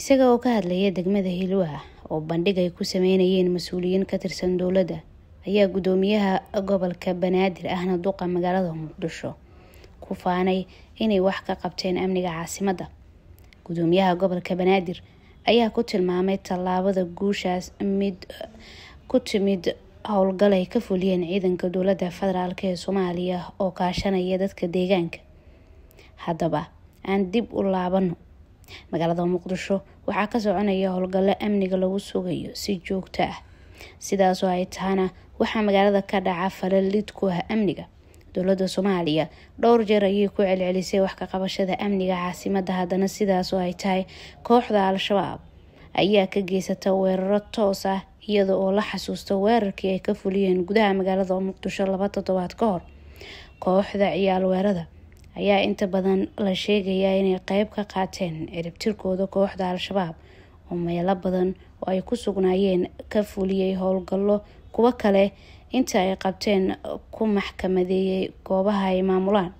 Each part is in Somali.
isaga oo ka hadlaya degmada hilwa oo bandhig ay ku sameynayeen mas-uuliyiin ka tirsan dowladda ayaa guddoomiyaha gobolka banaadir ahna duqa magaalada muqdisho ku faanay inay wax ka qabteen amniga caasimadda gudoomiyaha gobolka banaadir ayaa ku tilmaamay tallaabada guushaas mid ku timid howlgal ay ka fuliyeen ciidanka dowladda federaalk ee soomaaliya oo kaashanaya dadka deegaanka haddaba aan dib u laabano magaalada muqdisho waxaa ka soconaya howlgallo amniga lagu sugayo si joogto ah sidaasoo ay tahana waxaa magaalada ka dhaca falal lid ku ah amniga dowladda soomaaliya dhowr jeer ayay ku celcelisay wax ka qabashada amniga caasimadda haddana sidaasoo ay tahay kooxda al-shabaab ayaa ka geysata weeraro toos ah iyada oo la xasuusta weerarkii ay ka fuliyeen gudaha magaalada muqdisho laba toddobaad ka hor kooxda ciyaal weerada ayaa inta badan la sheegayaa inay qeyb ka qaateen ciribtirkooda kooxda al-shabaab oo meelo badan oo ay ku sugnaayeen ka fuliyey howlgallo kuwo kale inta ay qabteen ku maxkamadeeyey goobaha ay maamulaan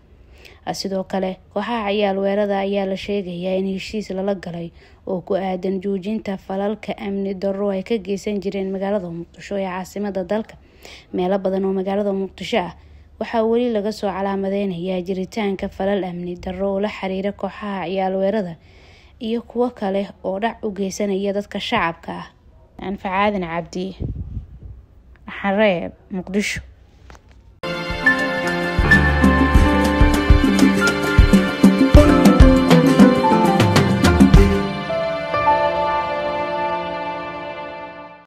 ah, sidoo kale kooxaha cayaal weerada ayaa la sheegayaa in heshiis lala galay oo ku aadan joojinta falalka amni darro ay ka geysan jireen magaalada muqdisho ee caasimada dalka meelo badan oo magaalada muqdisho ah waxaa weli laga soo calaamadeynayaa jiritaanka falal amni darro ula xiriira kooxaha ciyaalweerada iyo kuwo kale oo dhac u geysanaya dadka shacabka ah anfacaadin cabdi xareeb muqdisho